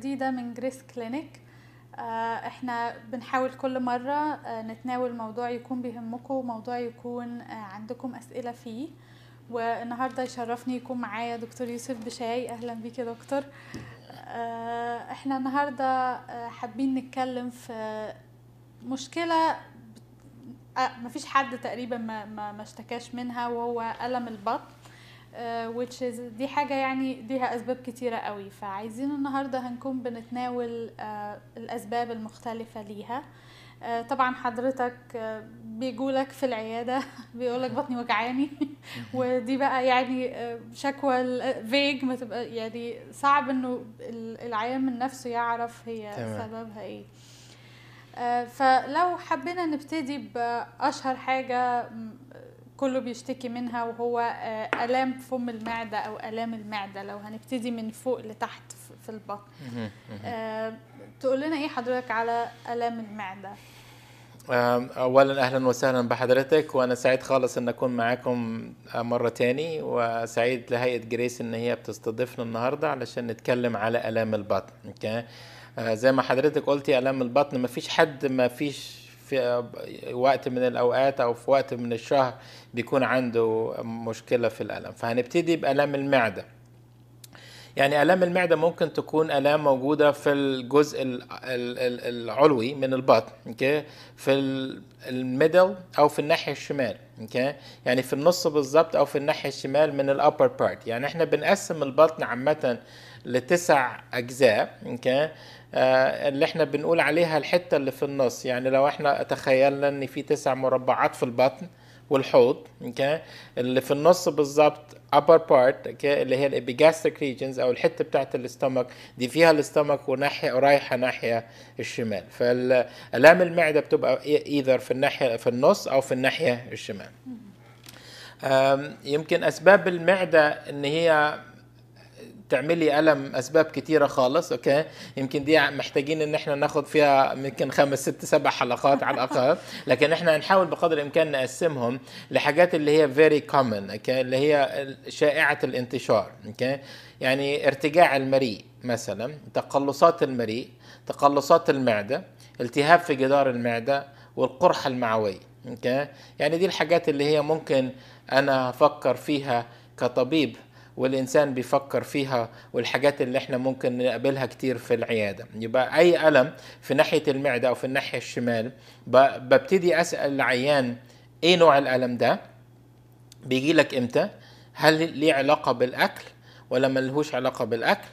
جديدة من جريس كلينيك آه، احنا بنحاول كل مرة آه، نتناول موضوع يكون بيهمكم وموضوع يكون آه، عندكم أسئلة فيه والنهاردة يشرفني يكون معايا دكتور يوسف بشاي أهلا بيك يا دكتور احنا النهاردة حابين نتكلم في مشكلة مفيش حد تقريبا ما اشتكاش منها وهو ألم البطن آه، which is دي حاجه يعني ليها اسباب كتيره قوي فعايزين النهارده هنكون بنتناول آه، الاسباب المختلفه ليها آه، طبعا حضرتك بيقولك في العياده بيقولك بطني وجعاني ودي بقى يعني شكوى فيج ما تبقى يعني صعب انه العيان من نفسه يعرف هي سببها ايه فلو حبينا نبتدي باشهر حاجه كله بيشتكي منها وهو آه، الام فم المعده او الام المعده لو هنبتدي من فوق لتحت في البطن آه، تقول لنا ايه حضرتك على الام المعده اولا اهلا وسهلا بحضرتك وانا سعيد خالص ان اكون معاكم آه، مره تاني وسعيد لهيئه جريس ان هي بتستضيفنا النهارده علشان نتكلم على الام البطن زي ما حضرتك قلتي الام البطن ما فيش حد ما فيش في وقت من الاوقات او في وقت من الشهر بيكون عنده مشكله في الالم فهنبتدي بالام المعده يعني الام المعده ممكن تكون الام موجوده في الجزء العلوي من البطن اوكي في الميدل او في الناحيه الشمال اوكي يعني في النص بالظبط او في الناحيه الشمال من الابر بارت يعني احنا بنقسم البطن عامه لتسع اجزاء اوكي آه، اللي احنا بنقول عليها الحته اللي في النص يعني لو احنا تخيلنا ان في تسع مربعات في البطن والحوض اوكي اللي في النص بالظبط upper part اوكي اللي هي الابيجاستريك ريجنز او الحته بتاعت الاستمك دي فيها الاستمك وناحيه ورايحه ناحيه الشمال فالام المعده بتبقى ايذر في الناحيه في النص او في الناحيه الشمال يمكن اسباب المعده ان هي تعملي الم اسباب كتيره خالص اوكي يمكن دي محتاجين ان احنا ناخد فيها يمكن خمس ست سبع حلقات على الاقل لكن احنا هنحاول بقدر الامكان نقسمهم لحاجات اللي هي فيري كومن اوكي اللي هي شائعه الانتشار اوكي يعني ارتجاع المريء مثلا تقلصات المريء تقلصات المعده التهاب في جدار المعده والقرحه المعويه اوكي يعني دي الحاجات اللي هي ممكن انا افكر فيها كطبيب والإنسان بيفكر فيها والحاجات اللي احنا ممكن نقابلها كتير في العيادة يبقى أي ألم في ناحية المعدة أو في الناحية الشمال ببتدي أسأل العيان إيه نوع الألم ده بيجي لك إمتى هل ليه علاقة بالأكل ولا ملهوش علاقة بالأكل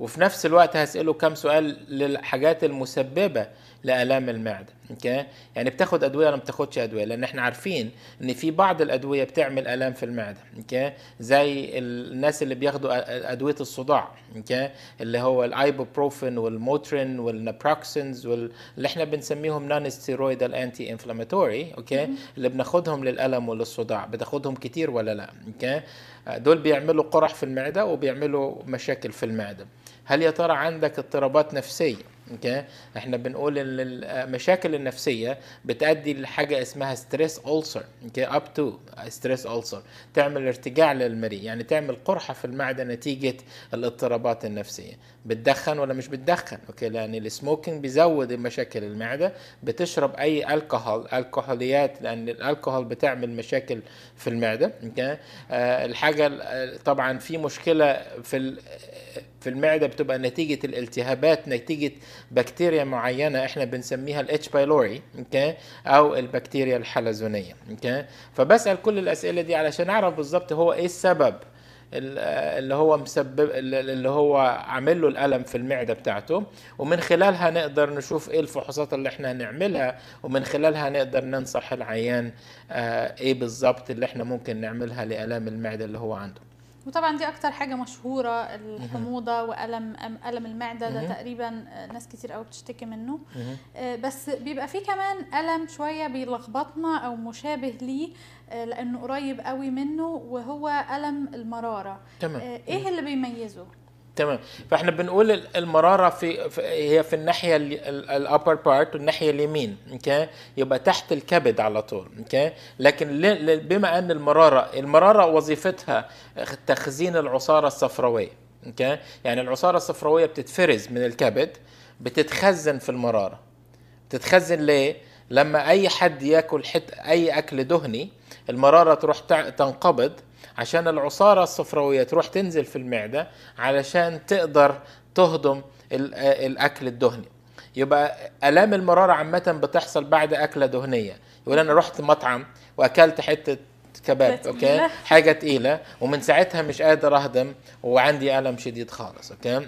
وفي نفس الوقت هسأله كم سؤال للحاجات المسببة لآلام المعدة اوكي يعني بتاخد أدوية ولا ما بتاخدش أدوية لأن احنا عارفين إن في بعض الأدوية بتعمل آلام في المعدة اوكي زي الناس اللي بياخدوا أدوية الصداع اوكي اللي هو الأيبوبروفين والموترين والنابروكسنز واللي احنا بنسميهم نون ستيرويدال أنتي إنفلاماتوري اوكي اللي بناخدهم للألم وللصداع بتاخدهم كتير ولا لا اوكي دول بيعملوا قرح في المعدة وبيعملوا مشاكل في المعدة هل يا ترى عندك اضطرابات نفسيه اوكي احنا بنقول ان المشاكل النفسيه بتؤدي لحاجه اسمها ستريس اولسر اوكي اب تو ستريس اولسر تعمل ارتجاع للمريء يعني تعمل قرحه في المعده نتيجه الاضطرابات النفسيه بتدخن ولا مش بتدخن اوكي لان السموكينج بيزود مشاكل المعده بتشرب اي الكحول الكحوليات لان الكحول بتعمل مشاكل في المعده اوكي آه، الحاجه طبعا في مشكله في في المعده بتبقى نتيجه الالتهابات نتيجه بكتيريا معينه احنا بنسميها الاتش بايلوري اوكي او البكتيريا الحلزونيه اوكي فبسال كل الاسئله دي علشان اعرف بالظبط هو ايه السبب اللي هو مسبب اللي هو عامل له الالم في المعده بتاعته ومن خلالها نقدر نشوف ايه الفحوصات اللي احنا هنعملها ومن خلالها نقدر ننصح العيان آه، ايه بالظبط اللي احنا ممكن نعملها لالام المعده اللي هو عنده وطبعا دي اكتر حاجه مشهوره الحموضه والم الم المعده ده تقريبا آه، ناس كتير قوي بتشتكي منه آه، بس بيبقى فيه كمان الم شويه بيلخبطنا او مشابه ليه آه، لانه قريب قوي منه وهو الم المراره تمام. ايه اللي بيميزه تمام فاحنا بنقول المراره في, هي في الناحيه الابر بارت والناحيه اليمين اوكي يبقى تحت الكبد على طول اوكي لكن بما ان المراره المراره وظيفتها تخزين العصاره الصفراويه اوكي يعني العصاره الصفراويه بتتفرز من الكبد بتتخزن في المراره بتتخزن ليه لما اي حد ياكل حت اي اكل دهني المراره تروح تنقبض عشان العصارة الصفراوية تروح تنزل في المعدة علشان تقدر تهضم الأكل الدهني يبقى الام المراره عامه بتحصل بعد اكله دهنيه يقول انا رحت مطعم واكلت حته كباب اوكي حاجه تقيله ومن ساعتها مش قادر اهضم وعندي الم شديد خالص اوكي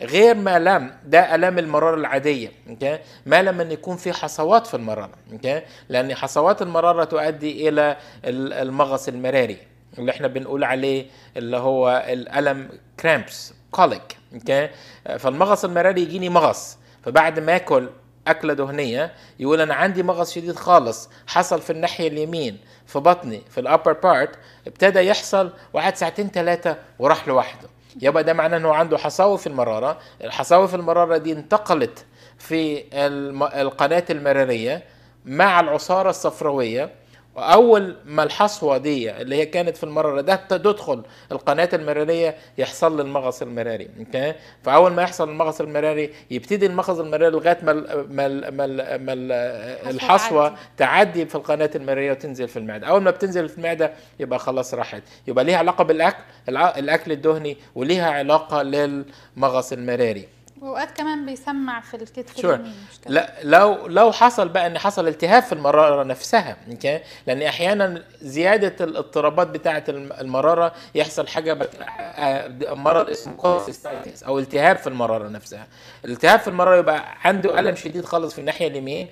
غير ما لم ده الام المراره العاديه اوكي ما لم ان يكون في حصوات في المراره اوكي لان حصوات المراره تؤدي الى المغص المراري اللي احنا بنقول عليه اللي هو الالم كرامبس كوليك اوكي فالمغص المراري يجيني مغص فبعد ما اكل اكله دهنيه يقول انا عندي مغص شديد خالص حصل في الناحيه اليمين في بطني في الابر بارت ابتدى يحصل وقعد ساعتين ثلاثه وراح لوحده يبقى ده معناه انه عنده حصاوي في المراره الحصاوي في المراره دي انتقلت في القناه المراريه مع العصاره الصفراويه اول ما الحصوه دي اللي هي كانت في المراره ده تدخل القناه المراريه يحصل لي المغص المراري اوكي فاول ما يحصل المغص المراري يبتدي المغص المراري لغايه ما الـ ما الـ ما, الـ ما الـ الحصوه تعدي في القناه المراريه وتنزل في المعده اول ما بتنزل في المعده يبقى خلاص راحت يبقى ليها علاقه بالاكل الاكل الدهني وليها علاقه للمغص المراري واوقات كمان بيسمع في الكتف sure. اليمين لا لو لو حصل بقى ان حصل التهاب في المراره نفسها لان احيانا زياده الاضطرابات بتاعه المراره يحصل حاجه آه، مرض اسمه او التهاب في المراره نفسها الالتهاب في المراره يبقى عنده الم شديد خالص في الناحيه اليمين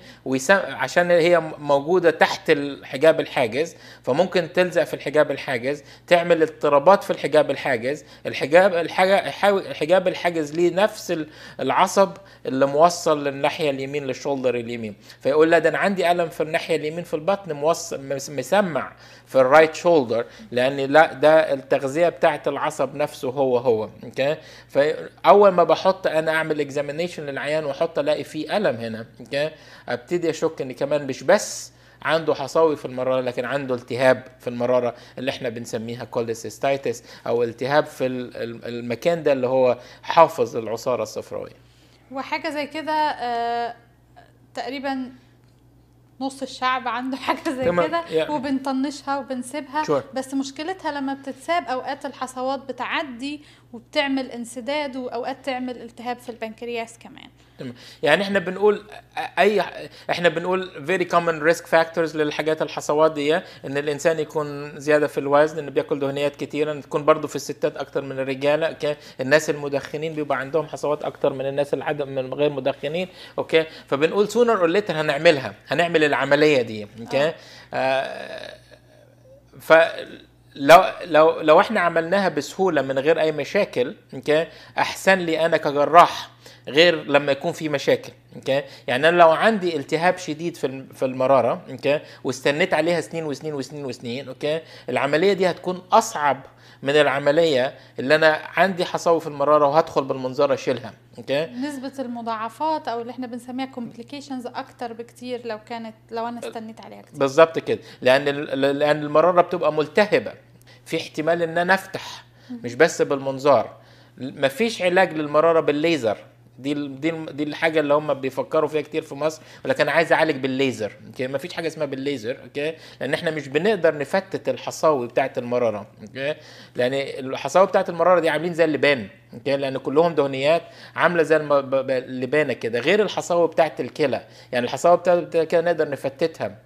عشان هي موجوده تحت الحجاب الحاجز فممكن تلزق في الحجاب الحاجز تعمل اضطرابات في الحجاب الحاجز الحجاب الحجاب الحاجز ليه نفس ال... العصب اللي موصل للناحيه اليمين للشولدر اليمين فيقول لا ده انا عندي الم في الناحيه اليمين في البطن موصل مسمع في الرايت شولدر لان لا ده التغذيه بتاعه العصب نفسه هو هو اوكي فاول ما بحط انا اعمل اكزامينشن للعيان واحط الاقي فيه الم هنا اوكي ابتدي اشك ان كمان مش بس عنده حصاوي في المراره لكن عنده التهاب في المراره اللي احنا بنسميها كوليسيستايتس او التهاب في المكان ده اللي هو حافظ العصاره الصفراويه وحاجه زي كده آه، تقريبا نص الشعب عنده حاجه زي كده يعني. وبنطنشها وبنسيبها بس مشكلتها لما بتتساب اوقات الحصوات بتعدي وبتعمل انسداد واوقات تعمل التهاب في البنكرياس كمان يعني احنا بنقول اي احنا بنقول فيري كومن ريسك فاكتورز للحاجات الحصوات دي ان الانسان يكون زياده في الوزن انه بياكل دهنيات كتيره ان تكون برضه في الستات اكتر من الرجاله اوكي الناس المدخنين بيبقى عندهم حصوات اكتر من الناس العدم من غير مدخنين اوكي فبنقول سونر اور ليتر هنعملها هنعمل العمليه دي اوكي آه. آه ف لو لو لو احنا عملناها بسهوله من غير اي مشاكل اوكي احسن لي انا كجراح غير لما يكون في مشاكل اوكي يعني انا لو عندي التهاب شديد في في المراره اوكي واستنيت عليها سنين وسنين وسنين وسنين اوكي العمليه دي هتكون اصعب من العمليه اللي انا عندي حصاوي في المراره وهدخل بالمنظره اشيلها اوكي نسبه المضاعفات او اللي احنا بنسميها كومبليكيشنز اكتر بكتير لو كانت لو انا استنيت عليها كتير بالظبط كده لان لان المراره بتبقى ملتهبه في احتمال ان انا افتح مش بس بالمنظار مفيش علاج للمراره بالليزر دي دي دي الحاجه اللي هم بيفكروا فيها كتير في مصر ولكن انا عايز اعالج بالليزر اوكي ما فيش حاجه اسمها بالليزر اوكي لان احنا مش بنقدر نفتت الحصاوي بتاعه المراره اوكي لان يعني الحصاوي بتاعه المراره دي عاملين زي اللبان اوكي لان كلهم دهنيات عامله زي اللبانه كده غير الحصاوي بتاعه الكلى يعني الحصاوي بتاعه الكلى نقدر نفتتها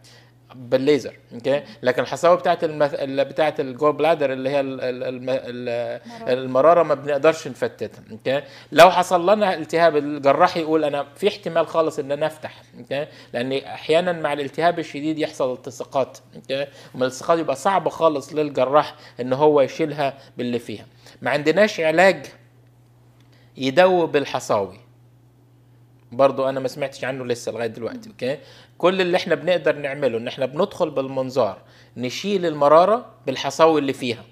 بالليزر اوكي لكن الحصاوه بتاعت المث... بتاعت الجول بلادر اللي هي الم... المراره ما بنقدرش نفتتها اوكي لو حصل لنا التهاب الجراح يقول انا في احتمال خالص ان انا افتح اوكي لان احيانا مع الالتهاب الشديد يحصل التصاقات اوكي الالتصاقات يبقى صعب خالص للجراح ان هو يشيلها باللي فيها ما عندناش علاج يدوب الحصاوي برضو انا ما سمعتش عنه لسه لغايه دلوقتي اوكي كل اللي احنا بنقدر نعمله ان احنا بندخل بالمنظار نشيل المراره بالحصاوي اللي فيها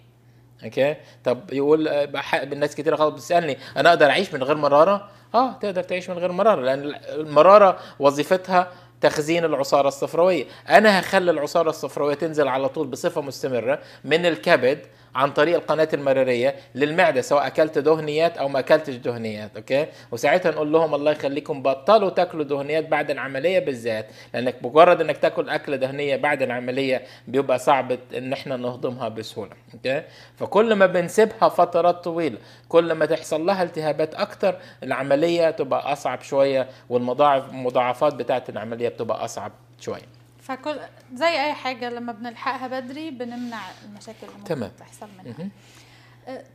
اوكي طب يقول الناس كتير غلط بتسالني انا اقدر اعيش من غير مراره اه تقدر تعيش من غير مراره لان المراره وظيفتها تخزين العصارة الصفراوية أنا هخلي العصارة الصفراوية تنزل على طول بصفة مستمرة من الكبد عن طريق القناه المراريه للمعده سواء اكلت دهنيات او ما اكلتش دهنيات اوكي وساعتها نقول لهم الله يخليكم بطلوا تاكلوا دهنيات بعد العمليه بالذات لانك مجرد انك تاكل اكله دهنيه بعد العمليه بيبقى صعب ان احنا نهضمها بسهوله اوكي فكل ما بنسيبها فترات طويله كل ما تحصل لها التهابات اكتر العمليه تبقى اصعب شويه والمضاعف المضاعفات بتاعه العمليه بتبقى اصعب شويه فكل زي اي حاجه لما بنلحقها بدري بنمنع المشاكل اللي ممكن تمام. تحصل منها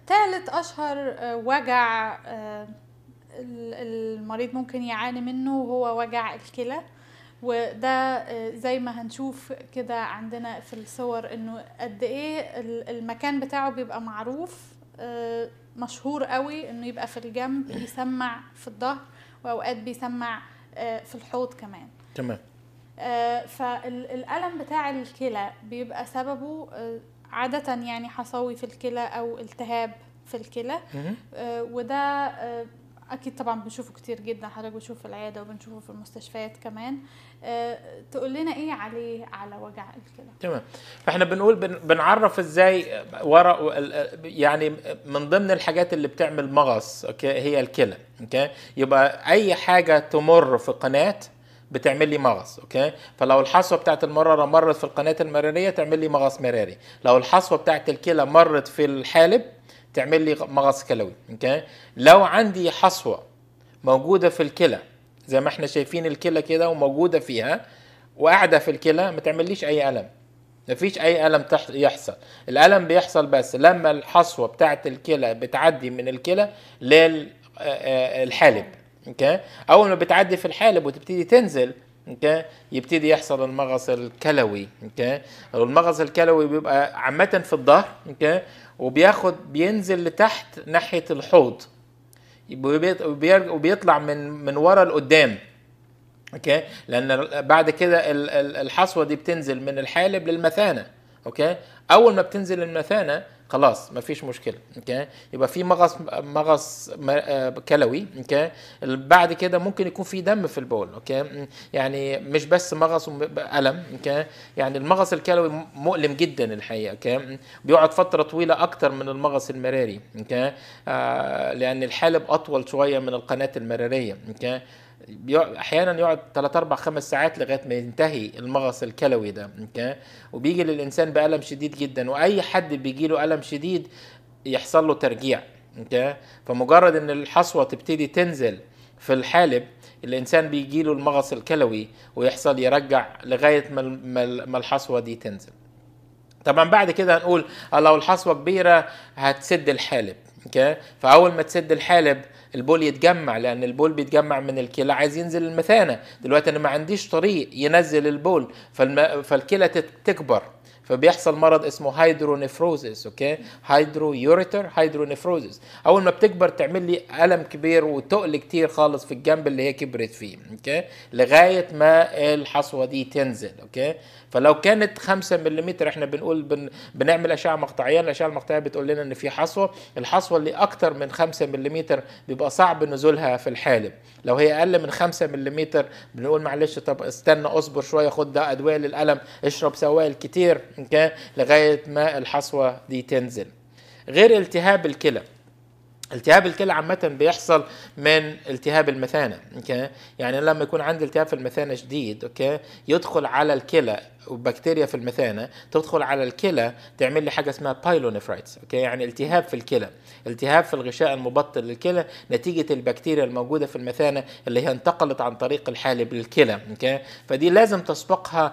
ثالث أه، اشهر أه، وجع أه، المريض ممكن يعاني منه هو وجع الكلى وده زي ما هنشوف كده عندنا في الصور انه قد ايه المكان بتاعه بيبقى معروف مشهور قوي انه يبقى في الجنب يسمع في الظهر واوقات بيسمع في الحوض كمان تمام آه، فالألم بتاع الكلى بيبقى سببه آه، عادة يعني حصوي في الكلى أو التهاب في الكلى آه، وده اكيد طبعا بنشوفه كتير جدا حضرتك بتشوفه في العياده وبنشوفه في المستشفيات كمان تقول لنا ايه عليه على وجع الكلى تمام فاحنا بنقول بنعرف ازاي ورا يعني من ضمن الحاجات اللي بتعمل مغص اوكي هي الكلى اوكي يبقى اي حاجه تمر في قناه بتعمل لي مغص اوكي فلو الحصوه بتاعت المراره مرت في القناه المراريه تعمل لي مغص مراري لو الحصوه بتاعت الكلى مرت في الحالب تعمل لي مغص كلوي اوكي لو عندي حصوه موجوده في الكلى زي ما احنا شايفين الكلى كده وموجوده فيها وقاعده في الكلى ما تعمليش اي الم مفيش اي الم يحصل الالم بيحصل بس لما الحصوه بتاعت الكلى بتعدي من الكلى للحالب اوكي اول ما بتعدي في الحالب وتبتدي تنزل اوكي يبتدي يحصل المغص الكلوي اوكي المغص الكلوي بيبقى عامه في الظهر اوكي وبياخد بينزل لتحت ناحيه الحوض وبيطلع من من ورا لقدام اوكي لان بعد كده الحصوه دي بتنزل من الحالب للمثانه اوكي اول ما بتنزل المثانه خلاص ما فيش مشكله اوكي يبقى في مغص مغص آه، كلوي اوكي بعد كده ممكن يكون في دم في البول اوكي يعني مش بس مغص وألم اوكي يعني المغص الكلوي مؤلم جدا الحقيقه اوكي بيقعد فتره طويله اكتر من المغص المراري اوكي آه لان الحالب اطول شويه من القناه المراريه اوكي احيانا يقعد 3 4 5 ساعات لغايه ما ينتهي المغص الكلوي ده وبيجي للانسان بالم شديد جدا واي حد بيجي له الم شديد يحصل له ترجيع فمجرد ان الحصوه تبتدي تنزل في الحالب الانسان بيجي له المغص الكلوي ويحصل يرجع لغايه ما الحصوه دي تنزل طبعا بعد كده هنقول لو الحصوه كبيره هتسد الحالب فاول ما تسد الحالب البول يتجمع لان البول بيتجمع من الكلى عايز ينزل المثانه دلوقتي انا ما عنديش طريق ينزل البول فالم... فالكلى تكبر فبيحصل مرض اسمه هيدرونيفروزيس اوكي هيدرو يوريتر هيدرونيفروزيس اول ما بتكبر تعمل لي الم كبير وتقل كتير خالص في الجنب اللي هي كبرت فيه اوكي لغايه ما الحصوه دي تنزل اوكي فلو كانت 5 ملم احنا بنقول بن بنعمل اشعه مقطعيه الاشعه المقطعيه بتقول لنا ان في حصوه الحصوه اللي اكتر من 5 ملم بيبقى صعب نزولها في الحالب لو هي اقل من 5 ملم بنقول معلش طب استنى اصبر شويه خد ده ادويه للالم اشرب سوائل كتير لغايه ما الحصوه دي تنزل غير التهاب الكلى التهاب الكلى عامة بيحصل من التهاب المثانة، اوكي؟ يعني لما يكون عندي التهاب في المثانة شديد، اوكي؟ يدخل على الكلى وبكتيريا في المثانه تدخل على الكلى تعمل لي حاجه اسمها بايلونيفرايتس اوكي يعني التهاب في الكلى التهاب في الغشاء المبطن للكلى نتيجه البكتيريا الموجوده في المثانه اللي هي انتقلت عن طريق الحالب للكلى اوكي فدي لازم تسبقها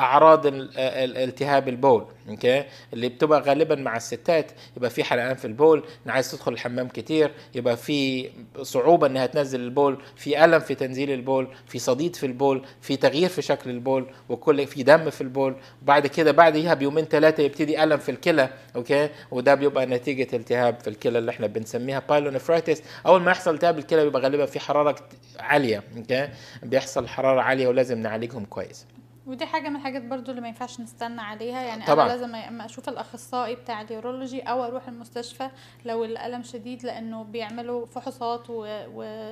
اعراض التهاب البول اوكي اللي بتبقى غالبا مع الستات يبقى في حرقان في البول عايز تدخل الحمام كتير يبقى في صعوبه انها تنزل البول في الم في تنزيل البول في صديد في البول في تغيير في شكل البول وكل في دم في البول وبعد كده بعديها بيومين ثلاثه يبتدي الم في الكلى اوكي وده بيبقى نتيجه التهاب في الكلى اللي احنا بنسميها بايلونيفرايتس اول ما يحصل التهاب الكلى بيبقى غالبا في حراره عاليه اوكي بيحصل حراره عاليه ولازم نعالجهم كويس ودي حاجه من الحاجات برضو اللي ما ينفعش نستنى عليها يعني طبعا. انا لازم اما اشوف الاخصائي بتاع اليورولوجي او اروح المستشفى لو الالم شديد لانه بيعملوا فحوصات و... و...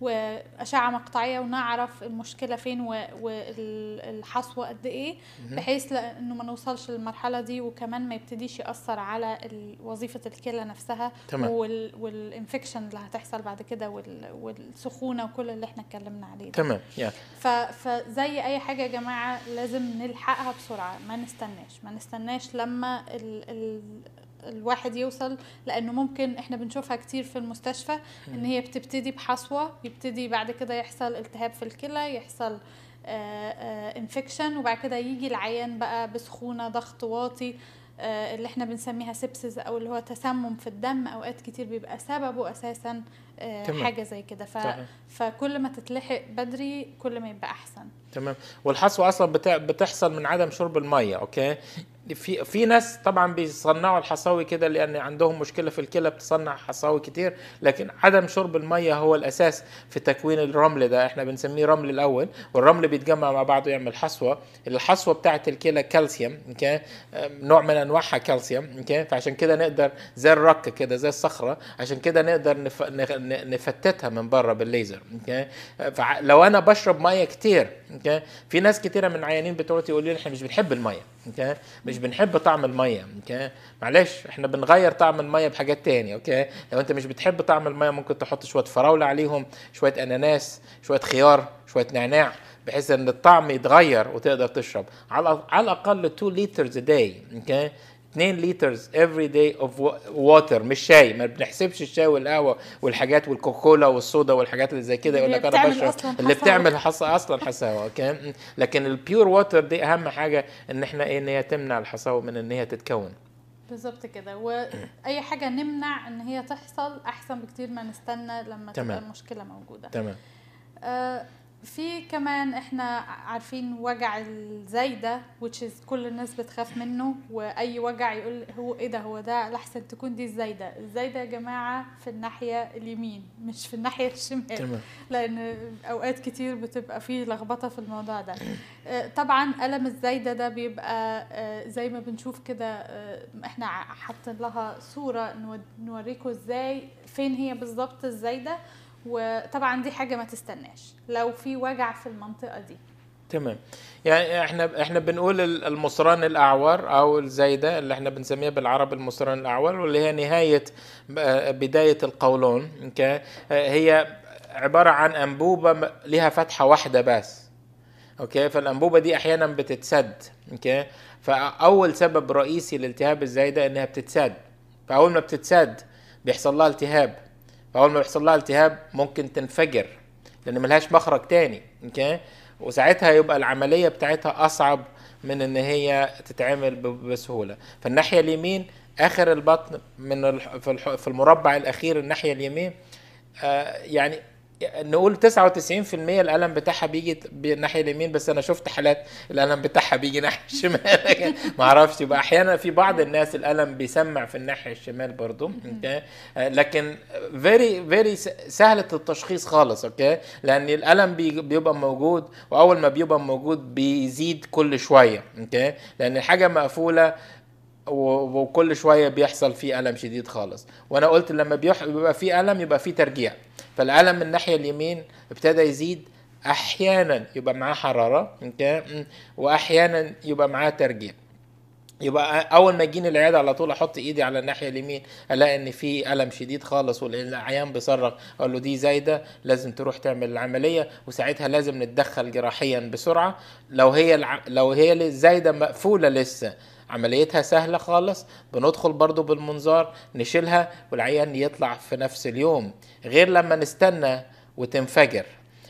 واشعه مقطعيه ونعرف المشكله فين والحصوه قد ايه بحيث انه ما نوصلش للمرحله دي وكمان ما يبتديش ياثر على وظيفه الكلى نفسها تمام. والانفكشن اللي هتحصل بعد كده والسخونه وكل اللي احنا اتكلمنا عليه ده. تمام يعني فزي اي حاجه يا جماعه لازم نلحقها بسرعه ما نستناش ما نستناش لما الواحد يوصل لانه ممكن احنا بنشوفها كتير في المستشفى ان هي بتبتدي بحصوه يبتدي بعد كده يحصل التهاب في الكلى يحصل انفكشن آه، آه، وبعد كده يجي العيان بقى بسخونه ضغط واطي آه، اللي احنا بنسميها سبسز او اللي هو تسمم في الدم اوقات كتير بيبقى سببه اساسا تمام. حاجه زي كده ف... فكل ما تتلحق بدري كل ما يبقى احسن تمام والحصوه اصلا بتحصل من عدم شرب الميه اوكي في في ناس طبعا بيصنعوا الحصاوي كده لان عندهم مشكله في الكلى بتصنع حصاوي كتير لكن عدم شرب الميه هو الاساس في تكوين الرمل ده احنا بنسميه رمل الاول والرمل بيتجمع مع بعضه يعمل حصوه الحصوه بتاعه الكلى كالسيوم نوع من انواعها كالسيوم فعشان كده نقدر زي الرك كده زي الصخره عشان كده نقدر نف... نفتتها من بره بالليزر فلو انا بشرب ميه كتير في ناس كتيره من العيانين بتوعتي يقولوا لي احنا مش بنحب الميه اوكي مش بنحب طعم الميه اوكي معلش احنا بنغير طعم الميه بحاجات تانية اوكي لو انت مش بتحب طعم الميه ممكن تحط شويه فراوله عليهم شويه اناناس شويه خيار شويه نعناع بحيث ان الطعم يتغير وتقدر تشرب على على الاقل 2 لترز داي اوكي 2 لترز افري داي اوف واتر مش شاي ما بنحسبش الشاي والقهوه والحاجات والكوكولا والصودا والحاجات اللي زي كده يقول لك انا بشرب اللي بتعمل حص... اصلا حساوه اوكي لكن البيور واتر دي اهم حاجه ان احنا ايه ان هي تمنع الحصاوه من ان هي تتكون بالظبط كده واي حاجه نمنع ان هي تحصل احسن بكتير ما نستنى لما تمام. تبقى المشكله موجوده تمام آه في كمان احنا عارفين وجع الزايده which is كل الناس بتخاف منه واي وجع يقول هو ايه ده هو ده لحسن تكون دي الزايده الزايده يا جماعه في الناحيه اليمين مش في الناحيه الشمال تمام. لان اوقات كتير بتبقى فيه لخبطه في الموضوع ده آه، طبعا الم الزايده ده بيبقى آه، زي ما بنشوف كده آه، احنا حاطين لها صوره نوريكم ازاي فين هي بالظبط الزايده وطبعا دي حاجه ما تستناش لو في وجع في المنطقه دي تمام يعني احنا احنا بنقول المصران الاعور او الزايده اللي احنا بنسميها بالعرب المصران الاعور واللي هي نهايه آه، بدايه القولون آه، هي عباره عن انبوبه لها فتحه واحده بس اوكي فالانبوبه دي احيانا بتتسد اوكي فاول سبب رئيسي لالتهاب الزايده انها بتتسد فاول ما بتتسد بيحصل لها التهاب فاول ما يحصل لها التهاب ممكن تنفجر لان ملهاش مخرج تاني اوكي وساعتها يبقى العمليه بتاعتها اصعب من ان هي تتعمل بسهوله فالناحيه اليمين اخر البطن من في المربع الاخير الناحيه اليمين آه، يعني نقول 99% الالم بتاعها بيجي ناحيه اليمين بس انا شفت حالات الالم بتاعها بيجي ناحيه الشمال ما اعرفش يبقى احيانا في بعض الناس الالم بيسمع في الناحيه الشمال برضو اوكي آه، لكن فيري فيري سهله التشخيص خالص اوكي لان الالم بيبقى موجود واول ما بيبقى موجود بيزيد كل شويه اوكي لان الحاجه مقفوله وكل شويه بيحصل فيه الم شديد خالص وانا قلت لما بيبقى فيه الم يبقى فيه ترجيع فالألم من الناحية اليمين ابتدى يزيد أحيانا يبقى معاه حرارة وأحيانا يبقى معاه ترجيع يبقى اول ما يجيني العياده على طول احط ايدي على الناحيه اليمين الاقي ان في الم شديد خالص والعيان بيصرخ اقول له دي زايده لازم تروح تعمل العمليه وساعتها لازم نتدخل جراحيا بسرعه لو هي الع... لو هي زايده مقفوله لسه عمليتها سهلة خالص بندخل برضو بالمنظار نشيلها والعيان يطلع في نفس اليوم غير لما نستنى وتنفجر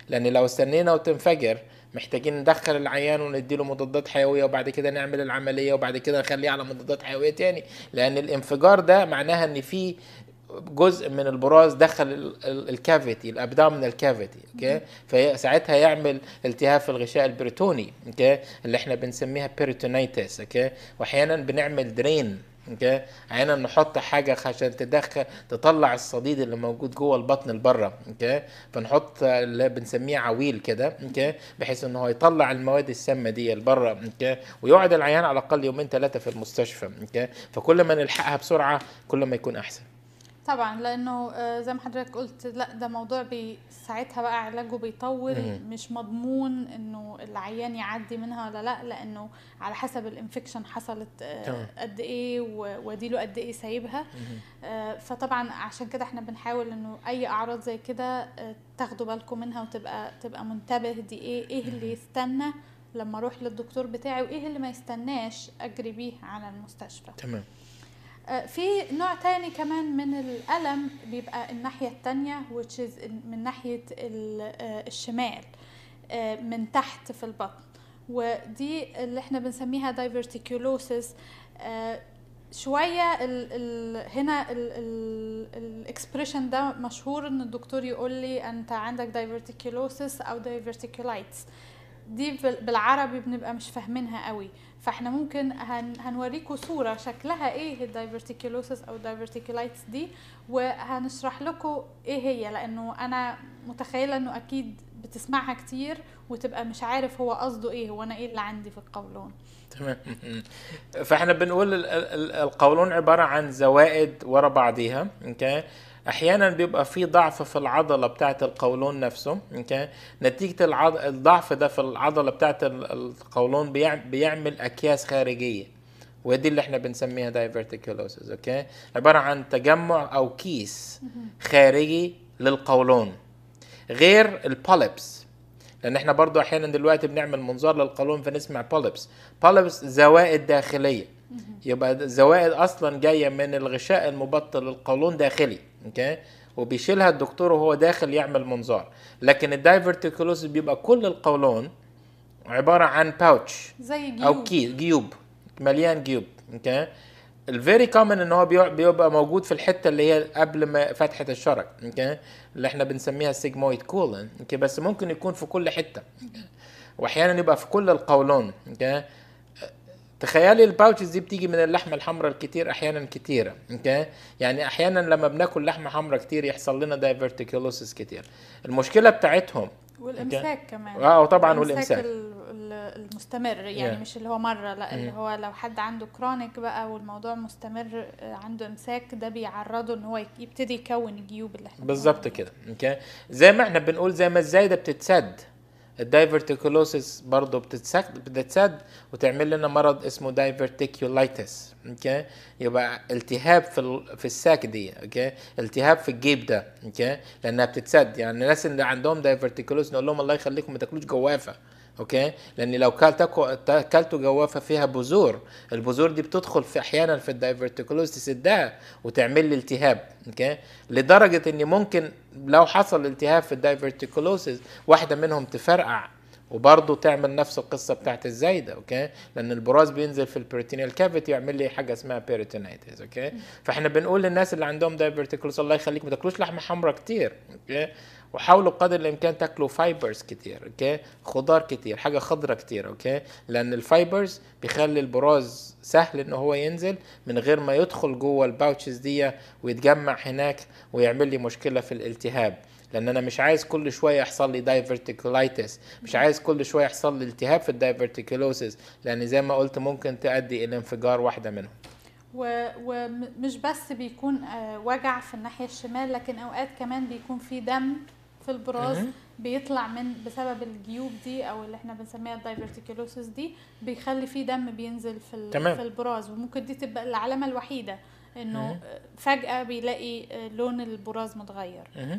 لان لو استنينا وتنفجر محتاجين ندخل العيان ونديله مضادات حيويه وبعد كده نعمل العمليه وبعد كده نخليه على مضادات حيويه تاني لان الانفجار ده معناها ان في جزء من البراز دخل الكافيتي الابدومينال كافيتي اوكي فساعتها يعمل التهاب في الغشاء البريتوني اوكي اللي احنا بنسميها بيريتونيتس اوكي واحيانا بنعمل درين اوكي عينا نحط حاجه عشان تدخل تطلع الصديد اللي موجود جوه البطن لبره اوكي فنحط اللي بنسميه عويل كده اوكي بحيث ان هو يطلع المواد السامه دي لبره اوكي ويقعد العيان على الاقل يومين ثلاثه في المستشفى اوكي فكل ما نلحقها بسرعه كل ما يكون احسن طبعا لانه آه، زي ما حضرتك قلت لا ده موضوع بي ساعتها بقى علاجه بيطول مش مضمون انه العيان يعدي منها ولا لا لانه على حسب الانفكشن حصلت آه، قد ايه واديله قد ايه سايبها آه، فطبعا عشان كده احنا بنحاول انه اي اعراض زي كده تاخدوا بالكم منها وتبقى تبقى منتبه دي ايه ايه اللي يستنى لما اروح للدكتور بتاعي وايه اللي ما يستناش اجري بيه على المستشفى تمام آه، في نوع تاني كمان من الألم بيبقى الناحية التانية which is من ناحية آه، الشمال آه، من تحت في البطن ودي اللي احنا بنسميها diverticulosis شويه الـ الـ هنا الاكسبريشن ده مشهور ان الدكتور يقول لي انت عندك diverticulosis او diverticulitis دي بالعربي بنبقى مش فاهمينها قوي فاحنا ممكن هن هنوريكم صوره شكلها ايه الدايفرتيكولوسس او الدايفرتيكولايتس دي وهنشرح لكم ايه هي لانه انا متخيله انه اكيد بتسمعها كتير وتبقى مش عارف هو قصده ايه هو انا ايه اللي عندي في القولون تمام فاحنا بنقول القولون عباره عن زوائد ورا بعضيها اوكي احيانا بيبقى في ضعف في العضله بتاعه القولون نفسه اوكي نتيجه العض... الضعف ده في العضله بتاعه القولون بيعمل اكياس خارجيه ودي اللي احنا بنسميها دايفرتيكولوسيس اوكي عباره عن تجمع او كيس خارجي للقولون غير البوليبس لان احنا برضو احيانا دلوقتي بنعمل منظار للقولون فنسمع بوليبس بوليبس زوائد داخليه يبقى زوائد اصلا جايه من الغشاء المبطل للقولون داخلي اوكي وبيشيلها الدكتور وهو داخل يعمل منظار لكن الدايفرتيكولوسيس بيبقى كل القولون عباره عن باوتش زي جيوب او كي جيوب مليان جيوب اوكي الفيري كومن ان هو بيبقى موجود في الحته اللي هي قبل ما فتحه الشرج اوكي اللي احنا بنسميها السيجمويد كولن اوكي بس ممكن يكون في كل حته واحيانا يبقى في كل القولون اوكي تخيلي الباوتشز دي بتيجي من اللحمه الحمراء الكتير احيانا كتيره اوكي يعني احيانا لما بناكل لحمه حمراء كتير يحصل لنا دايفرتيكولوسيس كتير المشكله بتاعتهم والامساك كمان اه طبعا والامساك المستمر يعني yeah. مش اللي هو مره لا اللي mm. هو لو حد عنده كرونيك بقى والموضوع مستمر آه، عنده امساك ده بيعرضه ان هو يبتدي يكون جيوب اللي احنا بالظبط كده اوكي زي ما احنا بنقول زي ما الزايده بتتسد الدايفرتيكولوسيس برضه بتتسد بتتسد وتعمل لنا مرض اسمه دايفرتيكولايتس اوكي يبقى التهاب في في الساك دي اوكي التهاب في الجيب ده اوكي لانها بتتسد يعني الناس اللي عندهم دايفرتيكولوس نقول لهم الله يخليكم ما تاكلوش جوافه اوكي لان لو كلتوا جوافه فيها بذور البذور دي بتدخل في احيانا في الدايفرتيكولوس تسدها وتعمل لي التهاب اوكي لدرجه ان ممكن لو حصل التهاب في الدايفرتيكولوسيس واحده منهم تفرقع وبرضه تعمل نفس القصه بتاعت الزايده اوكي لان البراز بينزل في البريتينيال كافيتي يعمل لي حاجه اسمها بيريتونايتس اوكي فاحنا بنقول للناس اللي عندهم دايفرتيكولوس الله يخليك ما تاكلوش لحمه حمراء كتير اوكي وحاولوا بقدر الامكان تاكلوا فايبرز كتير اوكي خضار كتير حاجه خضراء كتير اوكي لان الفايبرز بيخلي البراز سهل ان هو ينزل من غير ما يدخل جوه الباوتشز دي ويتجمع هناك ويعمل لي مشكله في الالتهاب لان انا مش عايز كل شويه يحصل لي دايفرتيكولايتس مش عايز كل شويه يحصل لي التهاب في الدايفرتيكولوسيس لان زي ما قلت ممكن تؤدي الى انفجار واحده منهم ومش بس بيكون آه، وجع في الناحيه الشمال لكن اوقات كمان بيكون في دم في البراز بيطلع من بسبب الجيوب دي او اللي احنا بنسميها الدايفرتيكولوسيس دي بيخلي في دم بينزل في تمام. في البراز وممكن دي تبقى العلامه الوحيده انه فجاه بيلاقي آه، لون البراز متغير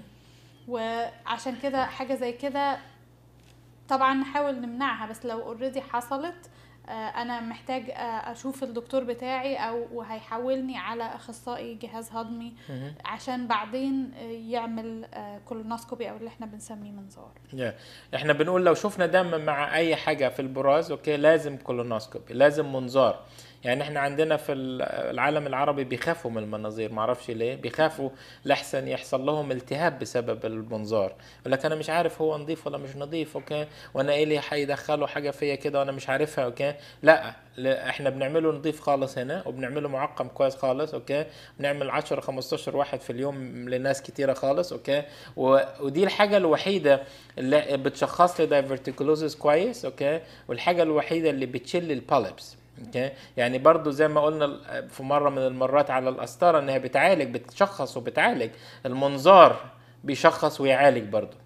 وعشان كده حاجه زي كده طبعا نحاول نمنعها بس لو اوريدي حصلت آه، انا محتاج آه، اشوف الدكتور بتاعي او وهيحولني على اخصائي جهاز هضمي عشان بعدين يعمل كولونوسكوبي آه، او اللي احنا بنسميه منظار yeah. احنا بنقول لو شفنا دم مع اي حاجه في البراز اوكي لازم كولونوسكوبي لازم منظار يعني احنا عندنا في العالم العربي بيخافوا من المناظير ما اعرفش ليه بيخافوا لحسن يحصل لهم التهاب بسبب المنظار يقول لك انا مش عارف هو نظيف ولا مش نظيف اوكي وانا ايه اللي هيدخله حاجه فيا كده وانا مش عارفها اوكي لا احنا بنعمله نظيف خالص هنا وبنعمله معقم كويس خالص اوكي بنعمل 10 15 واحد في اليوم لناس كتيره خالص اوكي و... ودي الحاجه الوحيده اللي بتشخص لي دايفرتيكولوزيس كويس اوكي والحاجه الوحيده اللي بتشل البالبس يعني برضو زي ما قلنا في مرة من المرات على القسطرة انها بتعالج بتشخص وبتعالج المنظار بيشخص ويعالج برضو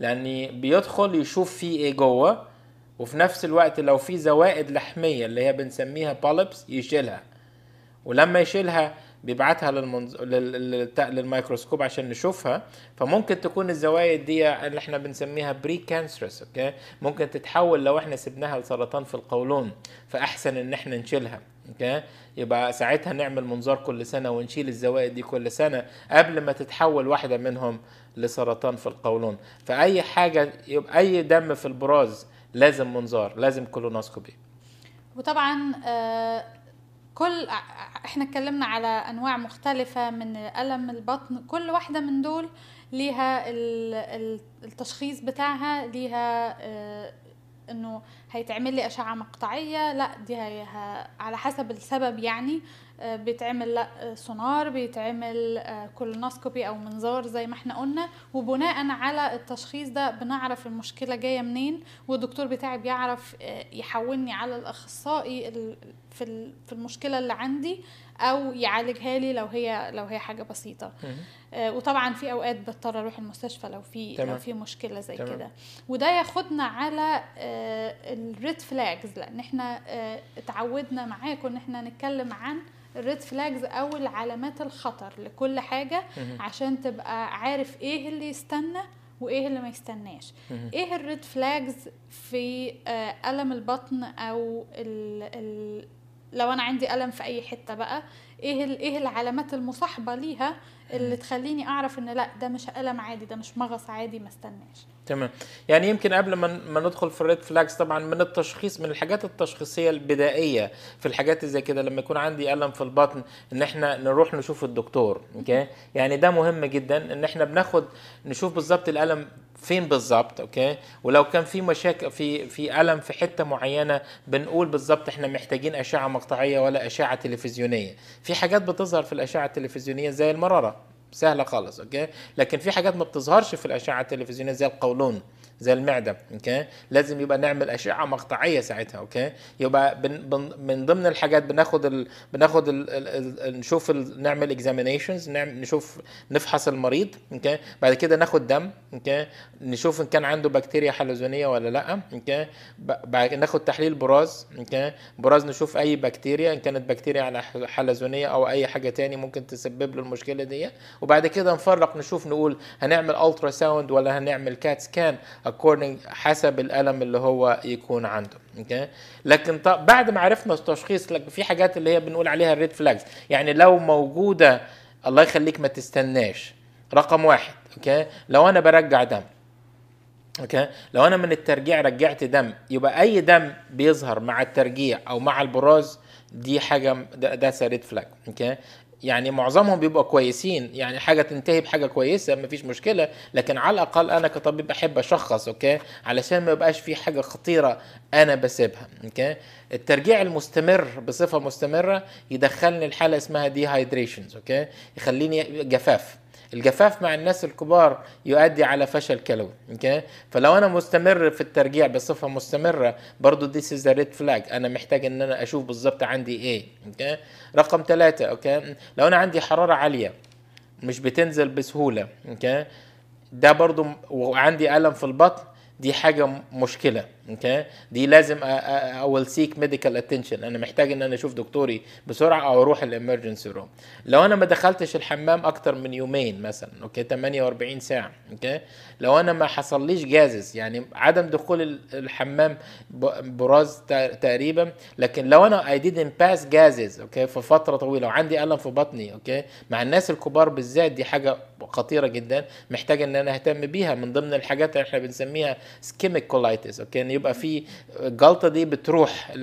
لان بيدخل يشوف في ايه جوه وفي نفس الوقت لو في زوائد لحمية اللي هي بنسميها بالبس يشيلها ولما يشيلها بيبعتها للمنز... لل... للميكروسكوب عشان نشوفها فممكن تكون الزوايا دي اللي احنا بنسميها بري كانسرس اوكي ممكن تتحول لو احنا سبناها لسرطان في القولون فاحسن ان احنا نشيلها اوكي يبقى ساعتها نعمل منظار كل سنه ونشيل الزوايا دي كل سنه قبل ما تتحول واحده منهم لسرطان في القولون فاي حاجه يبقى اي دم في البراز لازم منظار لازم كولونوسكوبي وطبعا آه كل احنا اتكلمنا على انواع مختلفه من الم البطن كل واحده من دول ليها التشخيص بتاعها ليها آه، انه هيتعمل لي اشعه مقطعيه لا دي هي على حسب السبب يعني آه، بيتعمل لا سونار بيتعمل آه، كولونوسكوبي او منظار زي ما احنا قلنا وبناء على التشخيص ده بنعرف المشكله جايه منين والدكتور بتاعي بيعرف يحولني على الاخصائي في في المشكله اللي عندي او يعالجها لي لو هي لو هي حاجه بسيطه آه، وطبعا في اوقات بضطر اروح المستشفى لو في لو في مشكله زي كده وده ياخدنا على آه، الريد فلاجز لان احنا آه، اتعودنا معاكم ان احنا نتكلم عن الريد فلاجز او العلامات الخطر لكل حاجه مم. عشان تبقى عارف ايه اللي يستنى وايه اللي ما يستناش ايه الريد فلاجز في الم البطن او ال لو انا عندي الم في اي حته بقى ايه ايه العلامات المصاحبه ليها اللي تخليني اعرف ان لا ده مش الم عادي ده مش مغص عادي ما استناش تمام يعني يمكن قبل ما ما ندخل في الريد فلاجز طبعا من التشخيص من الحاجات التشخيصيه البدائيه في الحاجات زي كده لما يكون عندي الم في البطن ان احنا نروح نشوف الدكتور اوكي يعني ده مهم جدا ان احنا بناخد نشوف بالظبط الالم فين بالظبط اوكي ولو كان في مشاكل في في الم في حته معينه بنقول بالظبط احنا محتاجين اشعه مقطعيه ولا اشعه تلفزيونيه في حاجات بتظهر في الاشعه التلفزيونيه زي المراره سهله خالص اوكي لكن في حاجات ما بتظهرش في الاشعه التلفزيونيه زي القولون زي المعده اوكي لازم يبقى نعمل اشعه مقطعيه ساعتها اوكي يبقى بن بن من ضمن الحاجات بناخد ال بناخد ال ال ال نشوف ال نعمل اكزامينيشنز نعمل نشوف نفحص المريض اوكي بعد كده ناخد دم اوكي نشوف ان كان عنده بكتيريا حلزونيه ولا لا اوكي بعد ناخد تحليل براز اوكي براز نشوف اي بكتيريا ان كانت بكتيريا على حلزونيه او اي حاجه تاني ممكن تسبب له المشكله دي وبعد كده نفرق نشوف نقول هنعمل الترا ساوند ولا هنعمل كات سكان according حسب الالم اللي هو يكون عنده okay. لكن بعد ما عرفنا التشخيص في حاجات اللي هي بنقول عليها الريد فلاجز يعني لو موجوده الله يخليك ما تستناش رقم واحد اوكي okay. لو انا برجع دم اوكي لو انا من الترجيع رجعت دم يبقى اي دم بيظهر مع الترجيع او مع البراز دي حاجه ده, ده ريد فلاج اوكي يعني معظمهم بيبقوا كويسين يعني حاجه تنتهي بحاجه كويسه مفيش مشكله لكن على الاقل انا كطبيب احب اشخص اوكي علشان ما يبقاش في حاجه خطيره انا بسيبها اوكي الترجيع المستمر بصفه مستمره يدخلني الحاله اسمها دي هايدريشنز اوكي يخليني جفاف الجفاف مع الناس الكبار يؤدي على فشل كلوي اوكي فلو انا مستمر في الترجيع بصفه مستمره برضو ذيس از ريد فلاج انا محتاج ان انا اشوف بالظبط عندي ايه اوكي رقم ثلاثة اوكي لو انا عندي حراره عاليه مش بتنزل بسهوله اوكي ده برضو وعندي الم في البطن دي حاجه مشكله اوكي دي لازم اول ويل سيك ميديكال اتنشن انا محتاج ان انا اشوف دكتوري بسرعه او اروح الامرجنسي روم لو انا ما دخلتش الحمام اكتر من يومين مثلا اوكي 48 ساعه اوكي لو انا ما حصليش جازز يعني عدم دخول الحمام براز تقريبا لكن لو انا اي ديدنت باس جازز اوكي في فتره طويله وعندي الم في بطني اوكي مع الناس الكبار بالذات دي حاجه خطيره جدا محتاج ان انا اهتم بيها من ضمن الحاجات اللي احنا بنسميها سكيميك كولايتس اوكي يبقى في الجلطه دي بتروح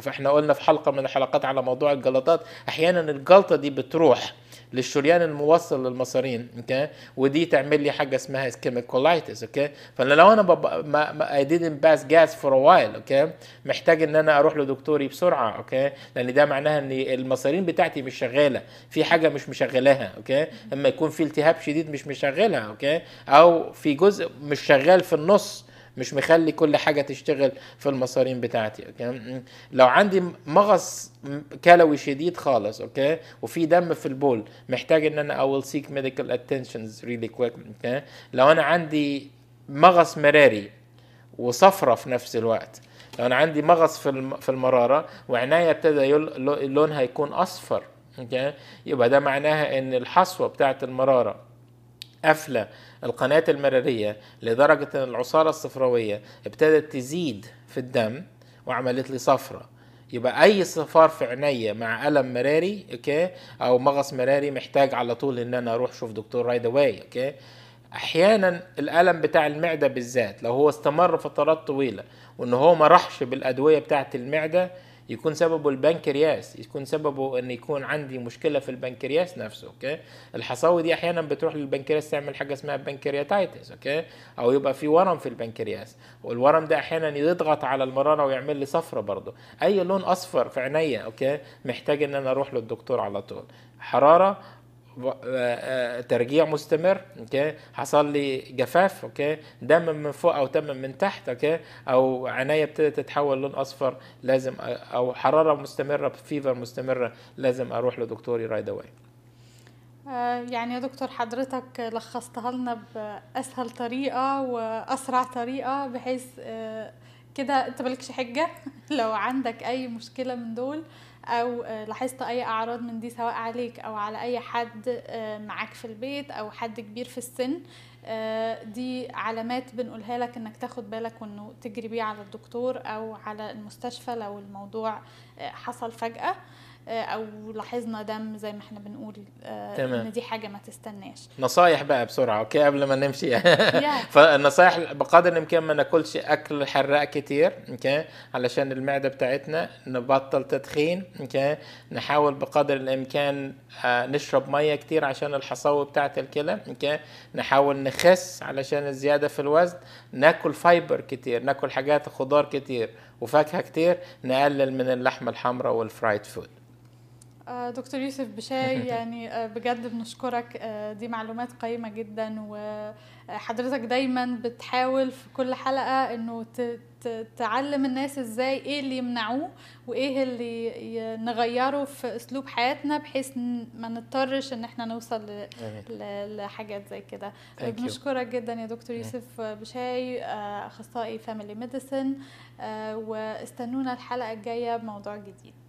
فاحنا قلنا في حلقه من الحلقات على موضوع الجلطات احيانا الجلطه دي بتروح للشريان الموصل للمصارين اوكي ودي تعمل لي حاجه اسمها اسكيميك كولايتس اوكي فانا لو انا اي ديدنت باس جاز فور ا وايل اوكي محتاج ان انا اروح لدكتوري بسرعه اوكي لان ده معناها ان المصارين بتاعتي مش شغاله في حاجه مش مشغلاها اوكي اما يكون في التهاب شديد مش مشغلها اوكي او في جزء مش شغال في النص مش مخلي كل حاجه تشتغل في المصارين بتاعتي اوكي لو عندي مغص كلوي شديد خالص اوكي وفي دم في البول محتاج ان انا I will seek medical attentions really quick اوكي لو انا عندي مغص مراري وصفرة في نفس الوقت لو انا عندي مغص في في المراره وعناية ابتدى لونها يكون اصفر اوكي يبقى ده معناها ان الحصوه بتاعت المراره قفلة القناة المرارية لدرجة أن العصارة الصفراوية ابتدت تزيد في الدم وعملت لي صفرة يبقى أي صفار في عينيا مع ألم مراري أوكي أو مغص مراري محتاج على طول إن أنا أروح أشوف دكتور رايد أواي أوكي احيانا الالم بتاع المعده بالذات لو هو استمر فترات طويله وان هو ما راحش بالادويه بتاعه المعده يكون سببه البنكرياس يكون سببه ان يكون عندي مشكله في البنكرياس نفسه اوكي الحصاوي دي احيانا بتروح للبنكرياس تعمل حاجه اسمها بنكرياتايتس اوكي او يبقى في ورم في البنكرياس والورم ده احيانا يضغط على المراره ويعمل لي صفره برضه اي لون اصفر في عينيا اوكي محتاج ان انا اروح للدكتور على طول حراره آه، آه، ترجيع مستمر اوكي حصل لي جفاف اوكي دم من فوق او دم من تحت اوكي او عينيا ابتدت تتحول لون اصفر لازم او حراره مستمره فيفر مستمره لازم اروح لدكتوري رايد اواي آه، يعني يا دكتور حضرتك لخصتها لنا باسهل طريقه واسرع طريقه بحيث كده انت مالكش حجه لو عندك اي مشكله من دول او آه، لاحظت اي اعراض من دي سواء عليك او على اي حد آه، معاك في البيت او حد كبير في السن آه، دي علامات بنقولها لك انك تاخد بالك وانه تجري بيه على الدكتور او على المستشفى لو الموضوع حصل فجأة آه، او لاحظنا دم زي ما احنا بنقول آه، تمام. ان دي حاجه ما تستناش نصايح بقى بسرعه اوكي قبل ما نمشي فالنصايح بقدر الامكان ما ناكلش اكل حراق كتير اوكي علشان المعده بتاعتنا نبطل تدخين اوكي نحاول بقدر الامكان آه، نشرب ميه كتير عشان الحصوه بتاعه الكلى اوكي نحاول نخس علشان الزياده في الوزن ناكل فايبر كتير ناكل حاجات خضار كتير وفاكهه كتير نقلل من اللحمه الحمراء والفرايد فود آه، دكتور يوسف بشاي يعني آه، بجد بنشكرك آه، دي معلومات قيمة جدا وحضرتك دايما بتحاول في كل حلقة انه تعلم الناس ازاي ايه اللي يمنعوه وايه اللي نغيره في اسلوب حياتنا بحيث ما نضطرش ان احنا نوصل لحاجات زي كده بنشكرك جدا يا دكتور يوسف بشاي اخصائي فاميلي ميديسن واستنونا الحلقة الجاية بموضوع جديد